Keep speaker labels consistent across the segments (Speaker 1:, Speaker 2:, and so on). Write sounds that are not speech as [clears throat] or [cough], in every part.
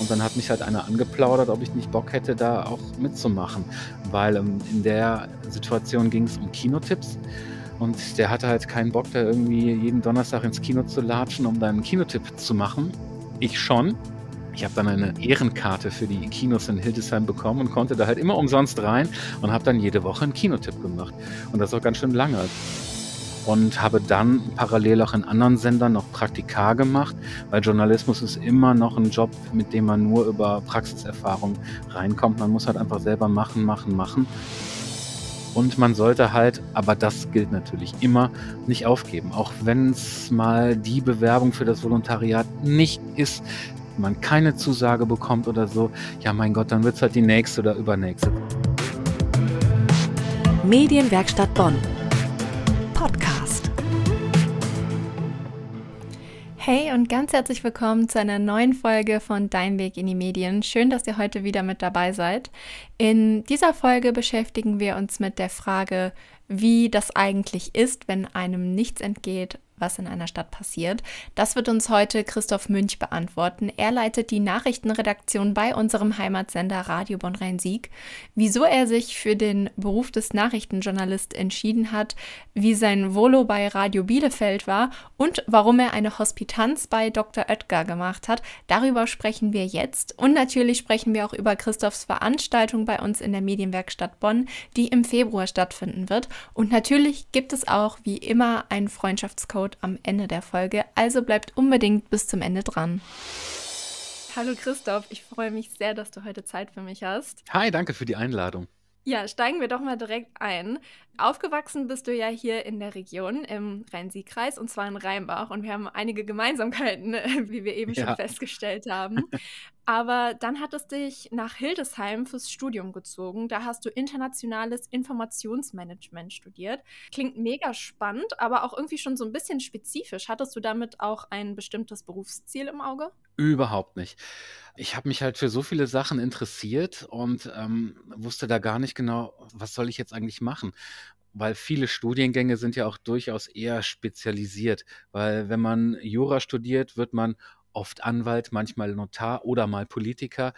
Speaker 1: Und dann hat mich halt einer angeplaudert, ob ich nicht Bock hätte, da auch mitzumachen. Weil ähm, in der Situation ging es um Kinotipps. Und der hatte halt keinen Bock, da irgendwie jeden Donnerstag ins Kino zu latschen, um da einen Kinotipp zu machen. Ich schon. Ich habe dann eine Ehrenkarte für die Kinos in Hildesheim bekommen und konnte da halt immer umsonst rein und habe dann jede Woche einen Kinotipp gemacht. Und das auch ganz schön lange und habe dann parallel auch in anderen Sendern noch Praktika gemacht, weil Journalismus ist immer noch ein Job, mit dem man nur über Praxiserfahrung reinkommt. Man muss halt einfach selber machen, machen, machen. Und man sollte halt, aber das gilt natürlich immer, nicht aufgeben. Auch wenn es mal die Bewerbung für das Volontariat nicht ist, man keine Zusage bekommt oder so, ja mein Gott, dann wird es halt die nächste oder übernächste.
Speaker 2: Medienwerkstatt Bonn. Hey und ganz herzlich willkommen zu einer neuen Folge von Dein Weg in die Medien. Schön, dass ihr heute wieder mit dabei seid. In dieser Folge beschäftigen wir uns mit der Frage, wie das eigentlich ist, wenn einem nichts entgeht, was in einer Stadt passiert? Das wird uns heute Christoph Münch beantworten. Er leitet die Nachrichtenredaktion bei unserem Heimatsender Radio Bonn Rhein-Sieg. Wieso er sich für den Beruf des Nachrichtenjournalist entschieden hat, wie sein Volo bei Radio Bielefeld war und warum er eine Hospitanz bei Dr. Oetker gemacht hat, darüber sprechen wir jetzt. Und natürlich sprechen wir auch über Christophs Veranstaltung bei uns in der Medienwerkstatt Bonn, die im Februar stattfinden wird. Und natürlich gibt es auch wie immer einen Freundschaftscode Shoutout am Ende der Folge, also bleibt unbedingt bis zum Ende dran. Hallo Christoph, ich freue mich sehr, dass du heute Zeit für mich hast.
Speaker 1: Hi, danke für die Einladung.
Speaker 2: Ja, steigen wir doch mal direkt ein. Aufgewachsen bist du ja hier in der Region, im Rhein-Sieg-Kreis, und zwar in Rheinbach. Und wir haben einige Gemeinsamkeiten, [laughs] wie wir eben ja. schon festgestellt haben. [laughs] Aber dann hat es dich nach Hildesheim fürs Studium gezogen. Da hast du internationales Informationsmanagement studiert. Klingt mega spannend, aber auch irgendwie schon so ein bisschen spezifisch. Hattest du damit auch ein bestimmtes Berufsziel im Auge?
Speaker 1: Überhaupt nicht. Ich habe mich halt für so viele Sachen interessiert und ähm, wusste da gar nicht genau, was soll ich jetzt eigentlich machen weil viele Studiengänge sind ja auch durchaus eher spezialisiert, weil wenn man Jura studiert, wird man oft Anwalt, manchmal Notar oder mal Politiker,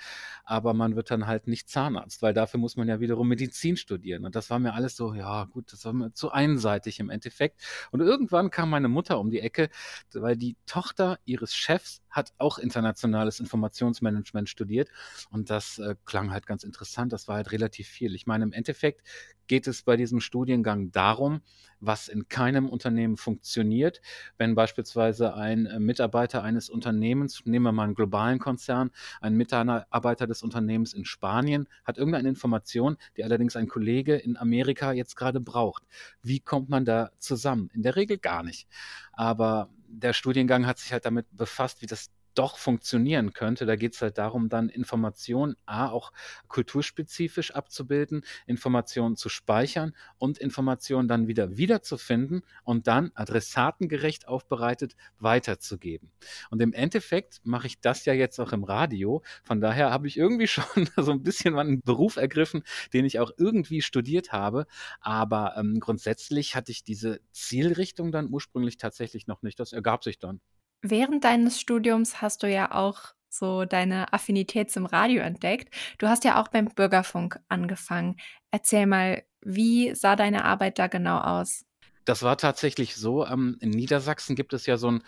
Speaker 1: aber man wird dann halt nicht Zahnarzt, weil dafür muss man ja wiederum Medizin studieren. Und das war mir alles so, ja gut, das war mir zu einseitig im Endeffekt. Und irgendwann kam meine Mutter um die Ecke, weil die Tochter ihres Chefs hat auch internationales Informationsmanagement studiert und das äh, klang halt ganz interessant, das war halt relativ viel. Ich meine, im Endeffekt geht es bei diesem Studiengang darum, was in keinem Unternehmen funktioniert. Wenn beispielsweise ein äh, Mitarbeiter eines Unternehmens, nehmen wir mal einen globalen Konzern, ein Mitarbeiter des Unternehmens in Spanien hat irgendeine Information, die allerdings ein Kollege in Amerika jetzt gerade braucht. Wie kommt man da zusammen? In der Regel gar nicht. Aber der Studiengang hat sich halt damit befasst, wie das doch funktionieren könnte. Da geht es halt darum, dann Informationen A auch kulturspezifisch abzubilden, Informationen zu speichern und Informationen dann wieder wiederzufinden und dann adressatengerecht aufbereitet weiterzugeben. Und im Endeffekt mache ich das ja jetzt auch im Radio. Von daher habe ich irgendwie [laughs] schon so ein bisschen einen Beruf ergriffen, den ich auch irgendwie studiert habe. Aber ähm, grundsätzlich hatte ich diese Zielrichtung dann ursprünglich tatsächlich noch nicht. Das ergab sich dann
Speaker 2: während deines Studiums hast du ja auch so deine Affinität zum Radio entdeckt. Du hast ja auch beim Bürgerfunk angefangen. Erzähl mal, wie sah deine Arbeit da genau aus?
Speaker 1: Das war tatsächlich so. Ähm, in Niedersachsen gibt es ja so ein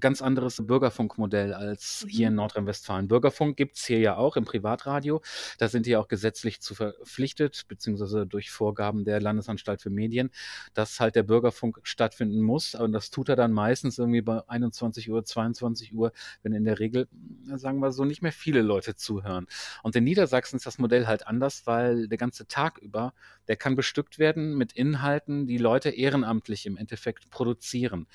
Speaker 1: ganz anderes Bürgerfunkmodell als hier mhm. in Nordrhein-Westfalen. Bürgerfunk gibt es hier ja auch im Privatradio. Da sind die auch gesetzlich zu verpflichtet, beziehungsweise durch Vorgaben der Landesanstalt für Medien, dass halt der Bürgerfunk stattfinden muss. Und das tut er dann meistens irgendwie bei 21 Uhr, 22 Uhr, wenn in der Regel, äh, sagen wir so, nicht mehr viele Leute zuhören. Und in Niedersachsen ist das Modell halt anders, weil der ganze Tag über der kann bestückt werden mit Inhalten, die Leute ehrenamtlich im Endeffekt produzieren.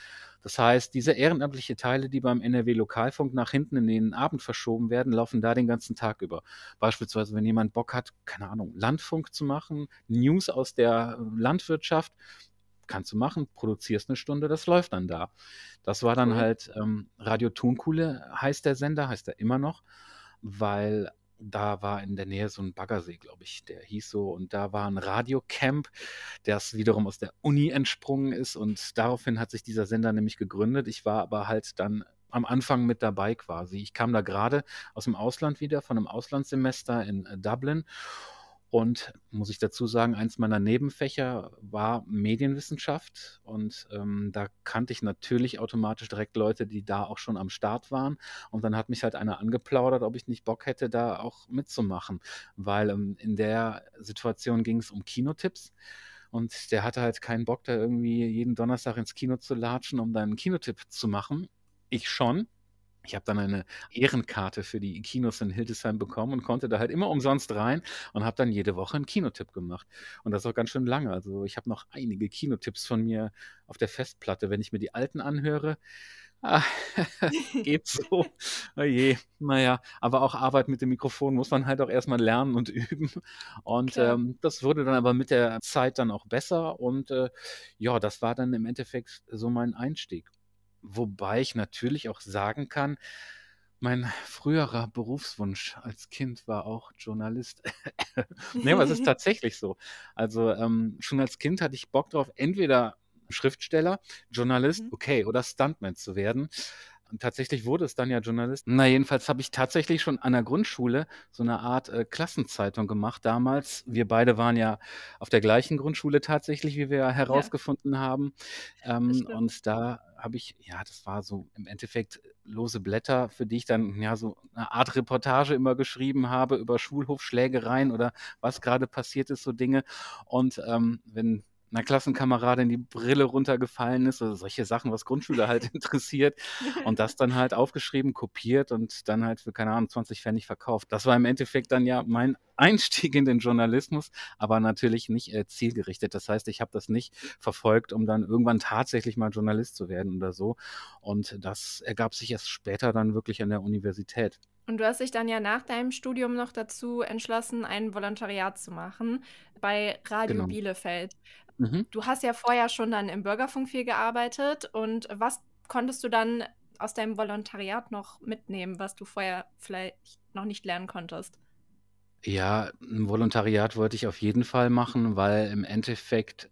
Speaker 1: Das heißt, diese ehrenamtliche Teile, die beim NRW Lokalfunk nach hinten in den Abend verschoben werden, laufen da den ganzen Tag über. Beispielsweise, wenn jemand Bock hat, keine Ahnung, Landfunk zu machen, News aus der Landwirtschaft, kannst du machen, produzierst eine Stunde, das läuft dann da. Das war dann cool. halt ähm, Radio Thunkuhle heißt der Sender, heißt er immer noch, weil da war in der Nähe so ein Baggersee, glaube ich, der hieß so. Und da war ein Radiocamp, das wiederum aus der Uni entsprungen ist. Und daraufhin hat sich dieser Sender nämlich gegründet. Ich war aber halt dann am Anfang mit dabei quasi. Ich kam da gerade aus dem Ausland wieder, von einem Auslandssemester in äh, Dublin. Und muss ich dazu sagen, eins meiner Nebenfächer war Medienwissenschaft. Und ähm, da kannte ich natürlich automatisch direkt Leute, die da auch schon am Start waren. Und dann hat mich halt einer angeplaudert, ob ich nicht Bock hätte, da auch mitzumachen. Weil ähm, in der Situation ging es um Kinotipps. Und der hatte halt keinen Bock, da irgendwie jeden Donnerstag ins Kino zu latschen, um da einen Kinotipp zu machen. Ich schon. Ich habe dann eine Ehrenkarte für die Kinos in Hildesheim bekommen und konnte da halt immer umsonst rein und habe dann jede Woche einen Kinotipp gemacht. Und das auch ganz schön lange. Also ich habe noch einige Kinotipps von mir auf der Festplatte. Wenn ich mir die alten anhöre, Ah, [laughs] geht so. Oh naja, aber auch Arbeit mit dem Mikrofon muss man halt auch erstmal lernen und [laughs] üben. Und ähm, das wurde dann aber mit der Zeit dann auch besser. Und äh, ja, das war dann im Endeffekt so mein Einstieg. Wobei ich natürlich auch sagen kann, mein früherer Berufswunsch als Kind war auch Journalist. [laughs] nee, aber es ist [laughs] tatsächlich so. Also ähm, schon als Kind hatte ich Bock drauf, entweder Schriftsteller, Journalist, mhm. okay, oder Stuntman zu werden. Und tatsächlich wurde es dann ja Journalist. Na, jedenfalls habe ich tatsächlich schon an der Grundschule so eine Art äh, Klassenzeitung gemacht damals. Wir beide waren ja auf der gleichen Grundschule tatsächlich, wie wir herausgefunden ja. haben. Ähm, und da habe ich, ja, das war so im Endeffekt lose Blätter, für die ich dann ja so eine Art Reportage immer geschrieben habe über Schulhofschlägereien oder was gerade passiert ist, so Dinge. Und ähm, wenn einer Klassenkameradin die Brille runtergefallen ist also solche Sachen, was Grundschüler halt [laughs] interessiert. Und das dann halt aufgeschrieben, kopiert und dann halt für, keine Ahnung, 20 Pfennig verkauft. Das war im Endeffekt dann ja mein Einstieg in den Journalismus, aber natürlich nicht äh, zielgerichtet. Das heißt, ich habe das nicht verfolgt, um dann irgendwann tatsächlich mal Journalist zu werden oder so. Und das ergab sich erst später dann wirklich an der Universität.
Speaker 2: Und du hast dich dann ja nach deinem Studium noch dazu entschlossen, ein Volontariat zu machen bei Radio genau. Bielefeld. Mhm. Du hast ja vorher schon dann im Bürgerfunk viel gearbeitet und was konntest du dann aus deinem Volontariat noch mitnehmen, was du vorher vielleicht noch nicht lernen konntest?
Speaker 1: Ja, ein Volontariat wollte ich auf jeden Fall machen, weil im Endeffekt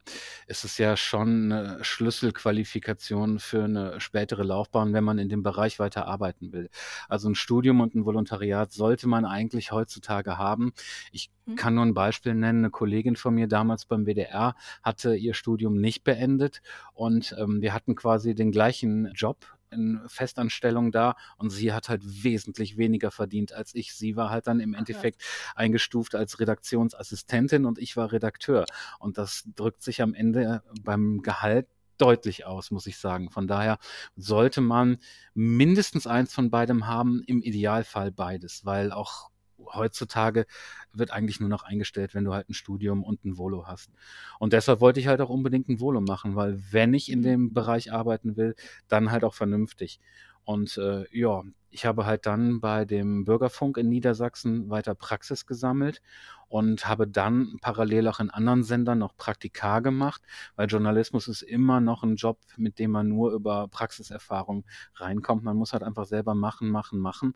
Speaker 1: ist es ja schon eine Schlüsselqualifikation für eine spätere Laufbahn, wenn man in dem Bereich weiter arbeiten will. Also ein Studium und ein Volontariat sollte man eigentlich heutzutage haben. Ich hm. kann nur ein Beispiel nennen. Eine Kollegin von mir damals beim WDR hatte ihr Studium nicht beendet und ähm, wir hatten quasi den gleichen Job in Festanstellung da und sie hat halt wesentlich weniger verdient als ich. Sie war halt dann im Endeffekt okay. eingestuft als Redaktionsassistentin und ich war Redakteur. Und das drückt sich am Ende beim Gehalt deutlich aus, muss ich sagen. Von daher sollte man mindestens eins von beidem haben, im Idealfall beides, weil auch heutzutage wird eigentlich nur noch eingestellt, wenn du halt ein Studium und ein Volo hast. Und deshalb wollte ich halt auch unbedingt ein Volo machen, weil wenn ich in mhm. dem Bereich arbeiten will, dann halt auch vernünftig. Und äh, ja, ich habe halt dann bei dem Bürgerfunk in Niedersachsen weiter Praxis gesammelt und habe dann parallel auch in anderen Sendern noch Praktika gemacht, weil Journalismus ist immer noch ein Job, mit dem man nur über Praxiserfahrung reinkommt. Man muss halt einfach selber machen, machen, machen.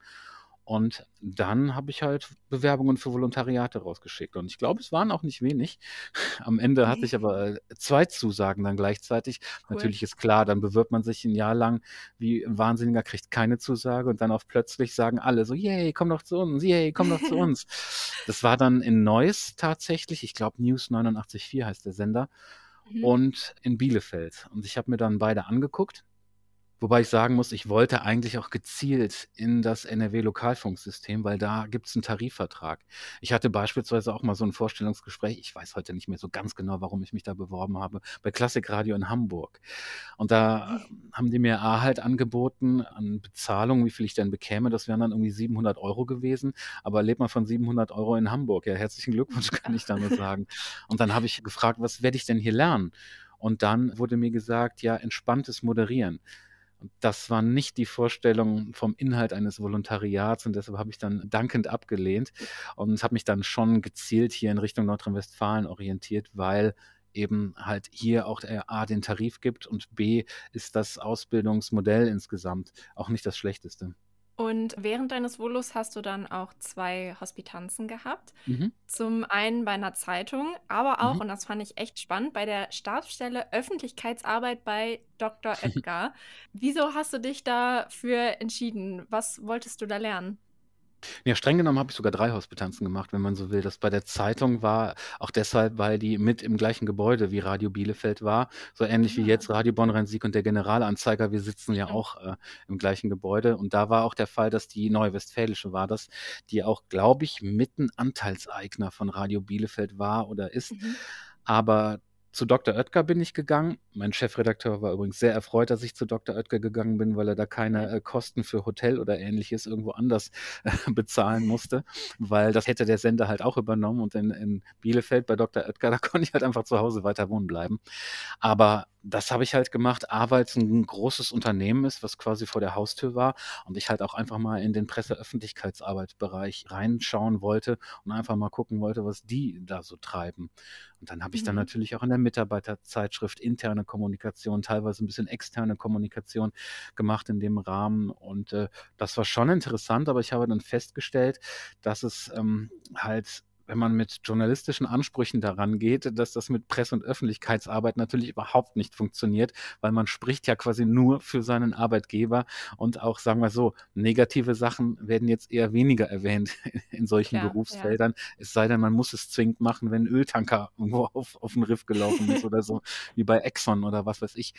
Speaker 1: Und dann habe ich halt Bewerbungen für Volontariate rausgeschickt. Und ich glaube, es waren auch nicht wenig. [laughs] Am Ende hatte ich hm. aber äh, zwei Zusagen dann gleichzeitig. Cool. Natürlich ist klar, dann bewirbt man sich ein Jahr lang wie ein Wahnsinniger, kriegt keine Zusage und dann auch plötzlich sagen alle so, yay, komm doch zu uns, yay, komm doch zu [laughs] uns. Das war dann in Neuss tatsächlich. Ich glaube, News 89.4 heißt der Sender. Mhm. Und in Bielefeld. Und ich habe mir dann beide angeguckt Wobei ich sagen muss, ich wollte eigentlich auch gezielt in das NRW-Lokalfunksystem, weil da gibt es einen Tarifvertrag. Ich hatte beispielsweise auch mal so ein Vorstellungsgespräch, ich weiß heute nicht mehr so ganz genau, warum ich mich da beworben habe, bei Klassikradio in Hamburg. Und da hm. ähm, haben die mir A halt angeboten an Bezahlung, wie viel ich denn bekäme. Das wären dann irgendwie 700 Euro gewesen. Aber lebt man von 700 Euro in Hamburg? Ja, herzlichen Glückwunsch, [laughs] kann ich da nur sagen. Und dann habe ich gefragt, was werde ich denn hier lernen? Und dann wurde mir gesagt, ja, entspanntes Moderieren. Und das war nicht die Vorstellung vom Inhalt eines Volontariats und deshalb habe ich dann dankend abgelehnt und habe mich dann schon gezielt hier in Richtung Nordrhein-Westfalen orientiert, weil eben halt hier auch A den Tarif gibt und B ist das Ausbildungsmodell insgesamt auch nicht das schlechteste.
Speaker 2: Und während deines Volus hast du dann auch zwei Hospitanzen gehabt. Mhm. Zum einen bei einer Zeitung, aber auch, mhm. und das fand ich echt spannend, bei der Stabsstelle Öffentlichkeitsarbeit bei Dr. [laughs] Edgar. Wieso hast du dich dafür entschieden? Was wolltest du da lernen?
Speaker 1: Ja, ne, streng genommen habe ich sogar drei Hospitanzen gemacht, wenn man so will. Das bei der Zeitung war auch deshalb, weil die mit im gleichen Gebäude wie Radio Bielefeld war. So ähnlich ja. wie ah. jetzt Radio Bonn-Rhein-Sieg und der Generalanzeiger. Wir sitzen ja auch äh, im gleichen Gebäude. Und da war auch der Fall, dass die Westfälische war das, die auch, glaube ich, mitten Anteilseigner von Radio Bielefeld war oder ist. Mhm. Aber zu Dr. Oetker bin ich gegangen. Mein Chefredakteur war übrigens sehr erfreut, dass ich zu Dr. Oetker gegangen bin, weil er da keine äh, Kosten für Hotel oder ähnliches irgendwo anders äh, bezahlen musste, weil das hätte der Sender halt auch übernommen. Und in, in Bielefeld bei Dr. Oetker, [laughs] da konnte ich halt einfach zu Hause weiter wohnen bleiben. Aber das habe ich halt gemacht, A, weil es ein großes Unternehmen ist, was quasi vor der Haustür war und ich halt auch einfach mal in den Presseöffentlichkeitsarbeitsbereich reinschauen wollte und einfach mal gucken wollte, was die da so treiben. Und dann habe ich dann mhm. natürlich auch in der Mitarbeiterzeitschrift interne Kommunikation, teilweise ein bisschen externe Kommunikation gemacht in dem Rahmen und äh, das war schon interessant, aber ich habe dann festgestellt, dass es ähm, halt wenn man mit journalistischen Ansprüchen daran geht, dass das mit Presse- und Öffentlichkeitsarbeit natürlich überhaupt nicht funktioniert, weil man spricht ja quasi nur für seinen Arbeitgeber und auch, sagen wir so, negative Sachen werden jetzt eher weniger erwähnt [laughs] in solchen Klar, Berufsfeldern. Ja. Es sei denn, man muss es zwingend machen, wenn ein Öltanker [laughs] irgendwo auf, auf den Riff gelaufen ist oder so, wie bei Exxon oder was weiß ich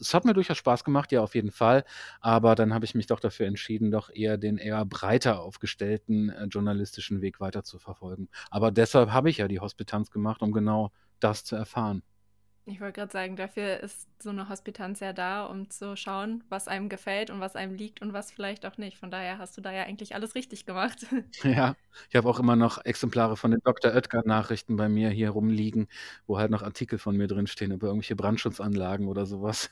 Speaker 1: es hat mir durchaus Spaß gemacht, ja, auf jeden Fall. Aber dann habe ich mich doch dafür entschieden, doch eher den eher breiter aufgestellten äh, journalistischen Weg weiter zu verfolgen. Aber deshalb habe ich ja die Hospitanz gemacht, um genau das zu erfahren.
Speaker 2: Ich wollte gerade sagen, dafür ist so eine Hospitanz ja da, um zu schauen, was einem gefällt und was einem liegt und was vielleicht auch nicht. Von daher hast du da ja eigentlich alles richtig gemacht. [laughs]
Speaker 1: Ja, ich habe auch immer noch Exemplare von den Dr. Oetker-Nachrichten bei mir hier rumliegen, wo halt noch Artikel von mir drinstehen über irgendwelche Brandschutzanlagen oder sowas.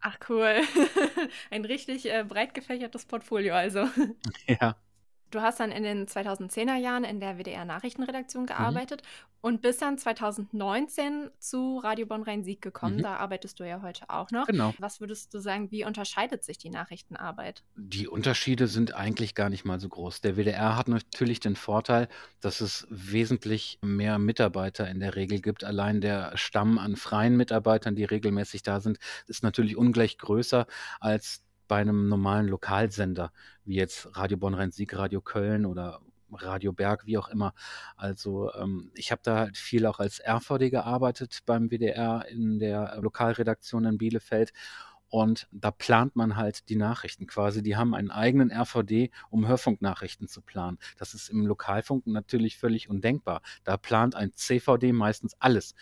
Speaker 2: Ach cool. [laughs] Ein richtig äh, breit gefächertes Portfolio also. [laughs] Ja. Du hast dann in den 2010er Jahren in der WDR Nachrichtenredaktion mhm. gearbeitet mhm. und bist dann 2019 zu Radio Bonn Rhein-Sieg gekommen. Mhm. Da arbeitest du ja heute auch noch. Genau. Was würdest du sagen, wie unterscheidet sich die Nachrichtenarbeit?
Speaker 1: Die Unterschiede sind eigentlich gar nicht mal so groß. Der WDR hat natürlich den Vorteil, dass es wesentlich mehr Mitarbeiter in der Regel gibt. Allein der Stamm an freien Mitarbeitern, die regelmäßig da sind, ist natürlich ungleich größer als bei einem normalen Lokalsender, wie jetzt Radio Bonn-Rhein-Sieg, Radio Köln oder Radio Berg, wie auch immer. Also ähm, ich habe da halt viel auch als RVD gearbeitet beim WDR in der Lokalredaktion in Bielefeld. Und da plant man halt die Nachrichten quasi. Die haben einen eigenen RVD, um Hörfunknachrichten zu planen. Das ist im Lokalfunk natürlich völlig undenkbar. Da plant ein CVD meistens alles.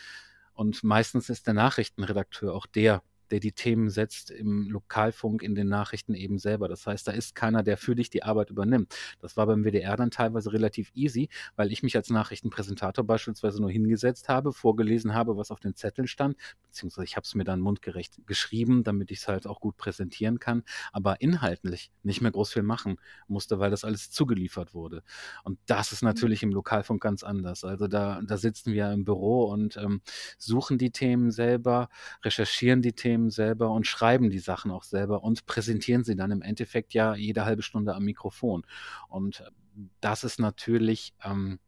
Speaker 1: Und meistens ist der Nachrichtenredakteur auch der, der die Themen setzt im Lokalfunk, in den Nachrichten eben selber. Das heißt, da ist keiner, der für dich die Arbeit übernimmt. Das war beim WDR dann teilweise relativ easy, weil ich mich als Nachrichtenpräsentator beispielsweise nur hingesetzt habe, vorgelesen habe, was auf den Zetteln stand, beziehungsweise ich habe es mir dann mundgerecht geschrieben, damit ich es halt auch gut präsentieren kann, aber inhaltlich nicht mehr groß viel machen musste, weil das alles zugeliefert wurde. Und das ist mhm. natürlich im Lokalfunk ganz anders. Also da, da sitzen wir im Büro und ähm, suchen die Themen selber, recherchieren die Themen aufnehmen selber und schreiben die Sachen auch selber und präsentieren sie dann im Endeffekt ja jede halbe Stunde am Mikrofon. Und das ist natürlich. Ähm,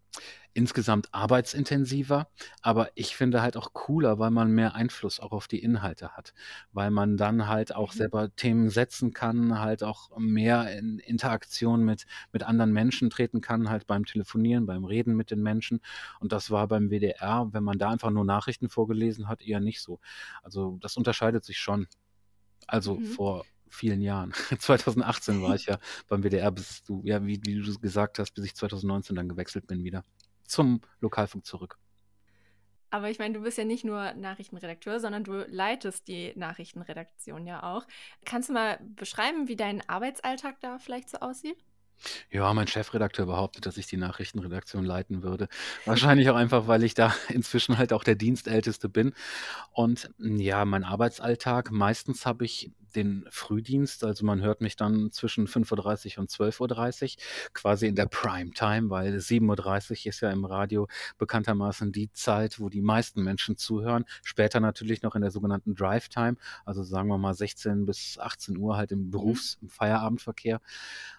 Speaker 1: insgesamt arbeitsintensiver, aber ich finde halt auch cooler, weil man mehr Einfluss auch auf die Inhalte hat, weil man dann halt auch mhm. selber Themen setzen kann, halt auch mehr in Interaktion mit, mit anderen Menschen treten kann, halt beim Telefonieren, beim Reden mit den Menschen. Und das war beim WDR, wenn man da einfach nur Nachrichten vorgelesen hat, eher nicht so. Also das unterscheidet sich schon. Also mhm. vor vielen Jahren. 2018 [laughs] war ich ja [laughs] beim WDR, bis du, ja, wie, wie du gesagt hast, bis ich 2019 dann gewechselt bin wieder zum Lokalfunk zurück.
Speaker 2: Aber ich meine, du bist ja nicht nur Nachrichtenredakteur, sondern du leitest die Nachrichtenredaktion ja auch. Kannst du mal beschreiben, wie dein Arbeitsalltag da vielleicht so aussieht?
Speaker 1: Ja, mein Chefredakteur behauptet, dass ich die Nachrichtenredaktion leiten würde. Wahrscheinlich auch einfach, weil ich da [laughs] inzwischen halt auch der Dienstälteste bin. Und ja, mein Arbeitsalltag, meistens habe ich den Frühdienst. Also man hört mich dann zwischen 5.30 Uhr und 12.30 Uhr, quasi in der Primetime, weil 7.30 Uhr ist ja im Radio bekanntermaßen die Zeit, wo die meisten Menschen zuhören. Später natürlich noch in der sogenannten Drive Time, also sagen wir mal 16 bis 18 Uhr halt im mhm. Berufs-, im Feierabendverkehr.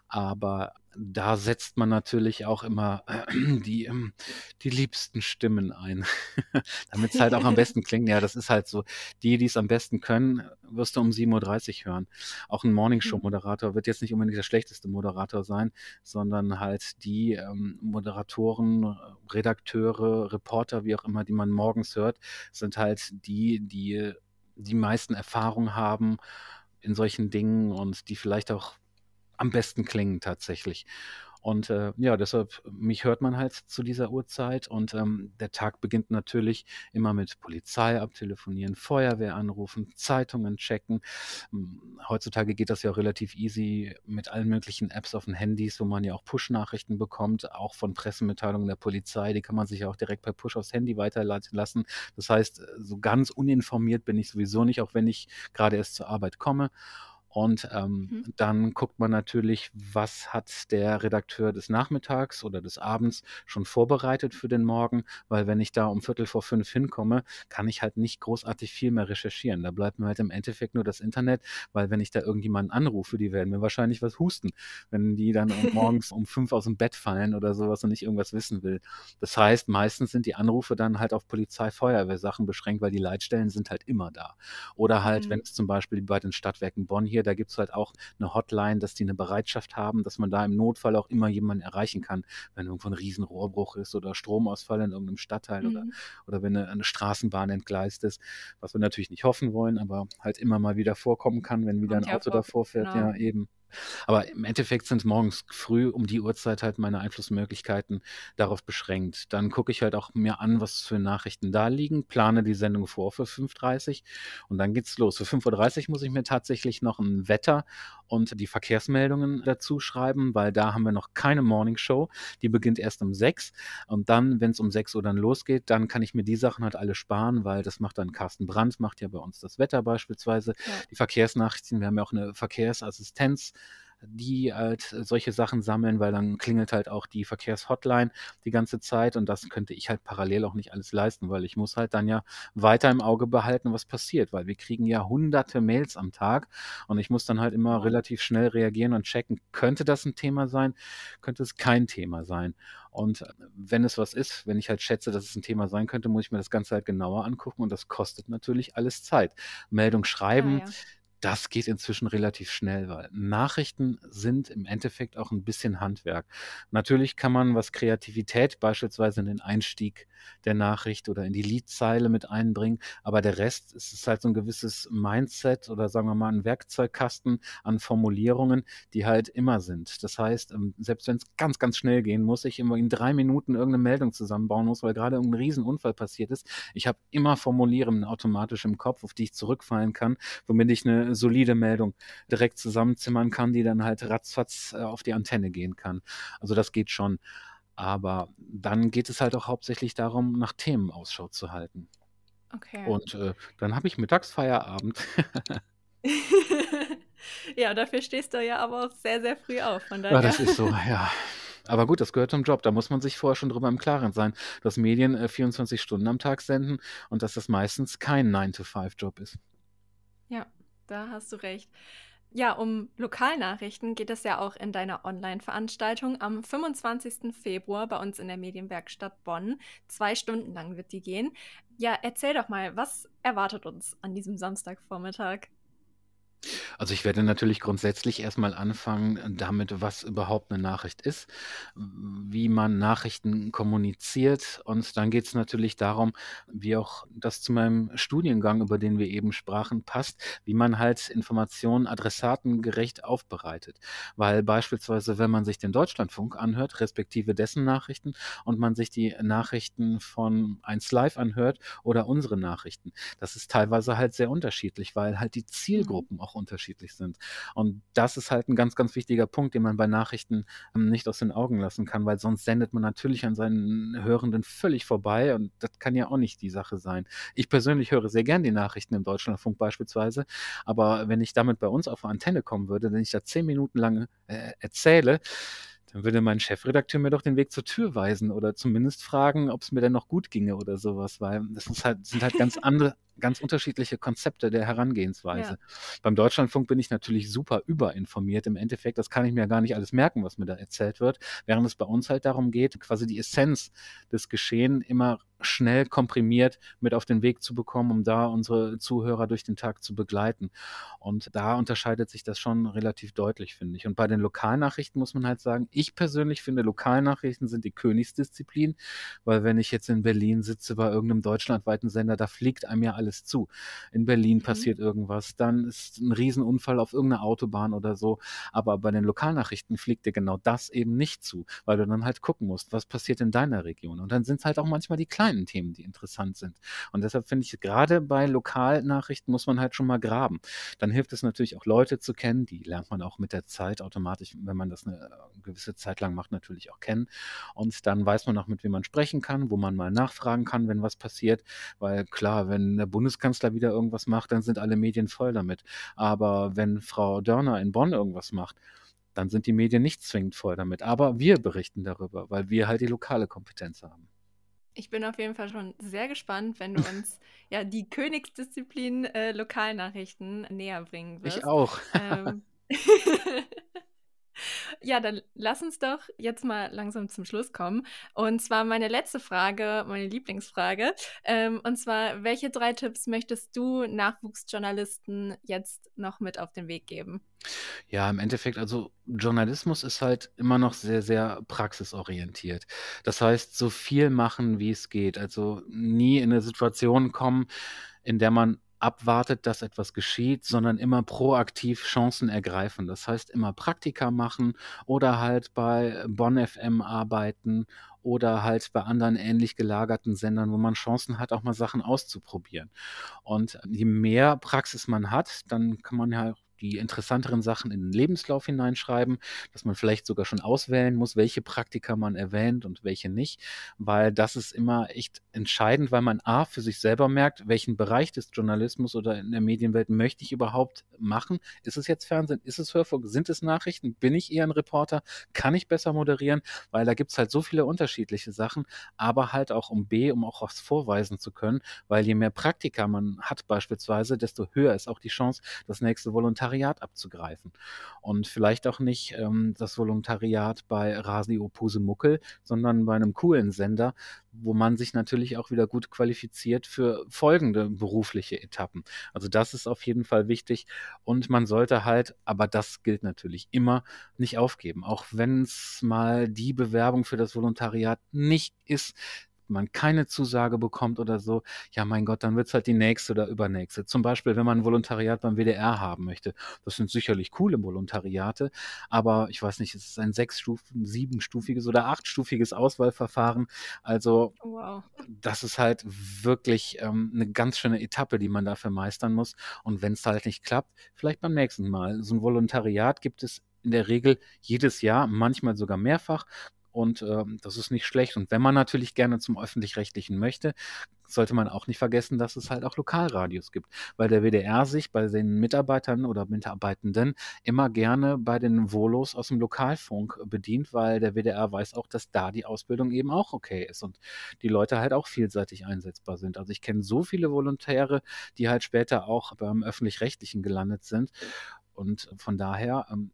Speaker 1: Aber da setzt man natürlich auch immer [clears throat] die, ähm, die liebsten Stimmen ein, [laughs] damit es halt auch am besten klingt. Ja, das ist halt so. Die, die es am besten können, wirst du um 7.30 Uhr hören. Auch ein mhm. Morningshow-Moderator wird jetzt nicht unbedingt der schlechteste Moderator sein, sondern halt die ähm, Moderatoren, Redakteure, Reporter, wie auch immer, die man morgens hört, sind halt die, die die meisten Erfahrung haben in solchen Dingen und die vielleicht auch am besten klingen tatsächlich. Und äh, ja, deshalb, mich hört man halt zu dieser Uhrzeit und ähm, der Tag beginnt natürlich immer mit Polizei abtelefonieren, Feuerwehr anrufen, Zeitungen checken. Hm, heutzutage geht das ja auch relativ easy mit allen möglichen Apps auf den Handys, wo man ja auch Push-Nachrichten bekommt, auch von Pressemitteilungen der Polizei. Die kann man sich ja auch direkt per Push aufs Handy weiterleiten lassen. Das heißt, so ganz uninformiert bin ich sowieso nicht, auch wenn ich gerade erst zur Arbeit komme. Und ähm, mhm. dann guckt man natürlich, was hat der Redakteur des Nachmittags oder des Abends schon vorbereitet für den Morgen, weil wenn ich da um Viertel vor fünf hinkomme, kann ich halt nicht großartig viel mehr recherchieren. Da bleibt mir halt im Endeffekt nur das Internet, weil wenn ich da irgendjemanden anrufe, die werden mir wahrscheinlich was husten, wenn die dann [laughs] morgens um fünf aus dem Bett fallen oder sowas und ich irgendwas wissen will. Das heißt, meistens sind die Anrufe dann halt auf Polizei, Feuerwehr Sachen beschränkt, weil die Leitstellen sind halt immer da. Oder halt, mhm. wenn es zum Beispiel bei den Stadtwerken Bonn hier da gibt es halt auch eine Hotline, dass die eine Bereitschaft haben, dass man da im Notfall auch immer jemanden erreichen kann, wenn irgendwo ein Riesenrohrbruch ist oder Stromausfall in irgendeinem Stadtteil mhm. oder, oder wenn eine, eine Straßenbahn entgleist ist, was wir natürlich nicht hoffen wollen, aber halt immer mal wieder vorkommen kann, wenn wieder Kommt ein Auto davor, fährt. Genau. Ja, eben. Aber im Endeffekt sind morgens früh um die Uhrzeit halt meine Einflussmöglichkeiten darauf beschränkt. Dann gucke ich halt auch mir an, was für Nachrichten da liegen, plane die Sendung vor für 5.30 Uhr und dann geht's los. Für 5.30 Uhr muss ich mir tatsächlich noch ein Wetter und die Verkehrsmeldungen dazu schreiben, weil da haben wir noch keine Morning Show. Die beginnt erst um sechs. Und dann, wenn es um sechs Uhr dann losgeht, dann kann ich mir die Sachen halt alle sparen, weil das macht dann Carsten Brandt, macht ja bei uns das Wetter beispielsweise, ja. die Verkehrsnachrichten. Wir haben ja auch eine Verkehrsassistenz die halt solche Sachen sammeln, weil dann klingelt halt auch die Verkehrshotline die ganze Zeit und das könnte ich halt parallel auch nicht alles leisten, weil ich muss halt dann ja weiter im Auge behalten, was passiert, weil wir kriegen ja hunderte Mails am Tag und ich muss dann halt immer relativ schnell reagieren und checken, könnte das ein Thema sein, könnte es kein Thema sein. Und wenn es was ist, wenn ich halt schätze, dass es ein Thema sein könnte, muss ich mir das Ganze halt genauer angucken und das kostet natürlich alles Zeit. Meldung schreiben, ja, ja das geht inzwischen relativ schnell, weil Nachrichten sind im Endeffekt auch ein bisschen Handwerk. Natürlich kann man, was Kreativität beispielsweise in den Einstieg der Nachricht oder in die Liedzeile mit einbringen, aber der Rest ist halt so ein gewisses Mindset oder sagen wir mal ein Werkzeugkasten an Formulierungen, die halt immer sind. Das heißt, ähm, selbst wenn es ganz, ganz schnell gehen muss, ich immer in drei Minuten irgendeine Meldung zusammenbauen muss, weil gerade irgendein Riesenunfall passiert ist, ich habe immer Formulierungen automatisch im Kopf, auf die ich zurückfallen kann, womit ich eine solide Meldung direkt zusammenzimmern kann, die dann halt ratzfatz äh, auf die Antenne gehen kann. Also das geht schon. Aber dann geht es halt auch hauptsächlich darum, nach Themen Ausschau zu halten. Okay. Und äh, dann habe ich Mittagsfeierabend.
Speaker 2: [laughs] ja, dafür stehst du ja aber auch sehr, sehr früh auf. Von daher. Ja, das ist so, ja.
Speaker 1: Aber gut, das gehört zum Job. Da muss man sich vorher schon drüber im Klaren sein, dass Medien äh, 24 Stunden am Tag senden und dass das meistens kein 9-to-5-Job ist.
Speaker 2: Da hast du recht. Ja, um Lokalnachrichten geht es ja auch in deiner Online-Veranstaltung am 25. Februar bei uns in der Medienwerkstatt Bonn. Zwei Stunden lang wird die gehen. Ja, erzähl doch mal, was erwartet uns an diesem Samstagvormittag?
Speaker 1: Also ich werde natürlich grundsätzlich erstmal anfangen damit, was überhaupt eine Nachricht ist, wie man Nachrichten kommuniziert. Und dann geht es natürlich darum, wie auch das zu meinem Studiengang, über den wir eben sprachen, passt, wie man halt Informationen adressatengerecht aufbereitet. Weil beispielsweise, wenn man sich den Deutschlandfunk anhört, respektive dessen Nachrichten, und man sich die Nachrichten von 1 Live anhört oder unsere Nachrichten, das ist teilweise halt sehr unterschiedlich, weil halt die mhm. Zielgruppen auch unterschiedlich sind. Und das ist halt ein ganz, ganz wichtiger Punkt, den man bei Nachrichten ähm, nicht aus den Augen lassen kann, weil sonst sendet man natürlich an seinen Hörenden völlig vorbei und das kann ja auch nicht die Sache sein. Ich persönlich höre sehr gern die Nachrichten im Deutschlandfunk beispielsweise, aber wenn ich damit bei uns auf eine Antenne kommen würde, wenn ich da zehn Minuten lang äh, erzähle, dann würde mein Chefredakteur mir doch den Weg zur Tür weisen oder zumindest fragen, ob es mir denn noch gut ginge oder sowas, weil das halt, sind halt ganz [laughs] andere, ganz unterschiedliche Konzepte der Herangehensweise. Ja. Beim Deutschlandfunk bin ich natürlich super überinformiert. Im Endeffekt, das kann ich mir gar nicht alles merken, was mir da erzählt wird, während es bei uns halt darum geht, quasi die Essenz des Geschehen immer schnell komprimiert mit auf den Weg zu bekommen, um da unsere Zuhörer durch den Tag zu begleiten. Und da unterscheidet sich das schon relativ deutlich, finde ich. Und bei den Lokalnachrichten muss man halt sagen, ich persönlich finde, Lokalnachrichten sind die Königsdisziplin, weil wenn ich jetzt in Berlin sitze bei irgendeinem deutschlandweiten Sender, da fliegt einem ja alles zu. In Berlin mhm. passiert irgendwas, dann ist ein Riesenunfall auf irgendeiner Autobahn oder so. Aber bei den Lokalnachrichten fliegt dir genau das eben nicht zu, weil du dann halt gucken musst, was passiert in deiner Region. Und dann sind es halt auch manchmal die kleinen kleinen Themen, die interessant sind. Und deshalb finde ich, gerade bei Lokalnachrichten muss man halt schon mal graben. Dann hilft es natürlich auch Leute zu kennen, die lernt man auch mit der Zeit automatisch, wenn man das eine gewisse Zeit lang macht, natürlich auch kennen. Und dann weiß man auch, mit wem man sprechen kann, wo man mal nachfragen kann, wenn was passiert. Weil klar, wenn der Bundeskanzler wieder irgendwas macht, dann sind alle Medien voll damit. Aber wenn Frau Dörner in Bonn irgendwas macht, dann sind die Medien nicht zwingend voll damit. Aber wir berichten darüber, weil wir halt die lokale Kompetenz haben.
Speaker 2: Ich bin auf jeden Fall schon sehr gespannt, wenn du uns [laughs] ja die Königsdisziplin äh, Lokalnachrichten näher bringen wirst. Ich auch. ähm, [laughs] [laughs] Ja, dann lass uns doch jetzt mal langsam zum Schluss kommen. Und zwar meine letzte Frage, meine Lieblingsfrage. Ähm, und zwar, welche drei Tipps möchtest du Nachwuchsjournalisten jetzt noch mit auf den Weg geben?
Speaker 1: Ja, im Endeffekt, also Journalismus ist halt immer noch sehr, sehr praxisorientiert. Das heißt, so viel machen, wie es geht. Also nie in eine Situation kommen, in der man abwartet, dass etwas geschieht, sondern immer proaktiv Chancen ergreifen. Das heißt, immer Praktika machen oder halt bei Bonn FM arbeiten oder halt bei anderen ähnlich gelagerten Sendern, wo man Chancen hat, auch mal Sachen auszuprobieren. Und je mehr Praxis man hat, dann kann man ja halt die interessanteren Sachen in den Lebenslauf hineinschreiben, dass man vielleicht sogar schon auswählen muss, welche Praktika man erwähnt und welche nicht, weil das ist immer echt entscheidend, weil man A für sich selber merkt, welchen Bereich des Journalismus oder in der Medienwelt möchte ich überhaupt machen? Ist es jetzt Fernsehen? Ist es Hörfunk? Sind es Nachrichten? Bin ich eher ein Reporter? Kann ich besser moderieren? Weil da gibt es halt so viele unterschiedliche Sachen, aber halt auch um B, um auch was vorweisen zu können, weil je mehr Praktika man hat beispielsweise, desto höher ist auch die Chance, das nächste Volontär Volontariat abzugreifen. Und vielleicht auch nicht ähm, das Volontariat bei Radio Pusemuckel, sondern bei einem coolen Sender, wo man sich natürlich auch wieder gut qualifiziert für folgende berufliche Etappen. Also das ist auf jeden Fall wichtig und man sollte halt, aber das gilt natürlich immer, nicht aufgeben. Auch wenn es mal die Bewerbung für das Volontariat nicht ist, man keine Zusage bekommt oder so, ja mein Gott, dann wird es halt die nächste oder übernächste. Zum Beispiel, wenn man ein Volontariat beim WDR haben möchte. Das sind sicherlich coole Volontariate, aber ich weiß nicht, es ist ein sechsstufiges, siebenstufiges oder achtstufiges Auswahlverfahren. Also wow. das ist halt wirklich ähm, eine ganz schöne Etappe, die man dafür meistern muss. Und wenn es halt nicht klappt, vielleicht beim nächsten Mal. So ein Volontariat gibt es in der Regel jedes Jahr, manchmal sogar mehrfach und ähm, das ist nicht schlecht. Und wenn man natürlich gerne zum Öffentlich-Rechtlichen möchte, sollte man auch nicht vergessen, dass es halt auch Lokalradios gibt, weil der WDR sich bei den Mitarbeitern oder Mitarbeitenden immer gerne bei den Volos aus dem Lokalfunk bedient, weil der WDR weiß auch, dass da die Ausbildung eben auch okay ist und die Leute halt auch vielseitig einsetzbar sind. Also ich kenne so viele Volontäre, die halt später auch beim öffentlich-rechtlichen gelandet sind und von daher ähm,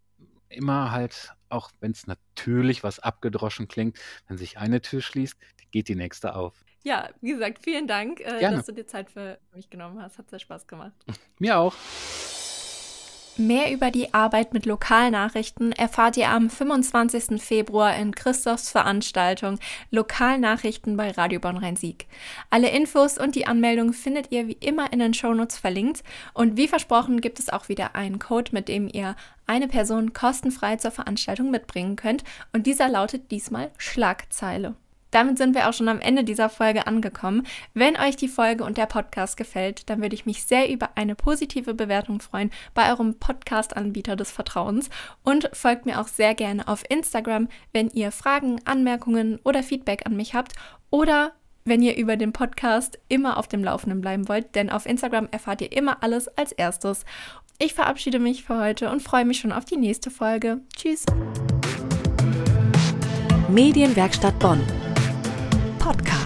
Speaker 1: immer halt auch wenn es natürlich was abgedroschen klingt, wenn sich eine Tür schließt, geht die nächste auf.
Speaker 2: Ja, wie gesagt, vielen Dank, äh, dass du dir Zeit für mich genommen hast. Hat sehr Spaß gemacht. [laughs] Mir auch. Mehr über die Arbeit mit Lokalnachrichten erfahrt ihr am 25. Februar in Christophs Veranstaltung Lokalnachrichten bei Radio Bonn Rhein-Sieg. Alle Infos und die Anmeldung findet ihr wie immer in den Shownotes verlinkt und wie versprochen gibt es auch wieder einen Code, mit dem ihr eine Person kostenfrei zur Veranstaltung mitbringen könnt und dieser lautet diesmal Schlagzeile. Damit sind wir auch schon am Ende dieser Folge angekommen. Wenn euch die Folge und der Podcast gefällt, dann würde ich mich sehr über eine positive Bewertung freuen bei eurem Podcast-Anbieter des Vertrauens und folgt mir auch sehr gerne auf Instagram, wenn ihr Fragen, Anmerkungen oder Feedback an mich habt oder wenn ihr über den Podcast immer auf dem Laufenden bleiben wollt, denn auf Instagram erfahrt ihr immer alles als erstes. Ich verabschiede mich für heute und freue mich schon auf die nächste Folge. Tschüss. Medienwerkstatt Bonn Podcast.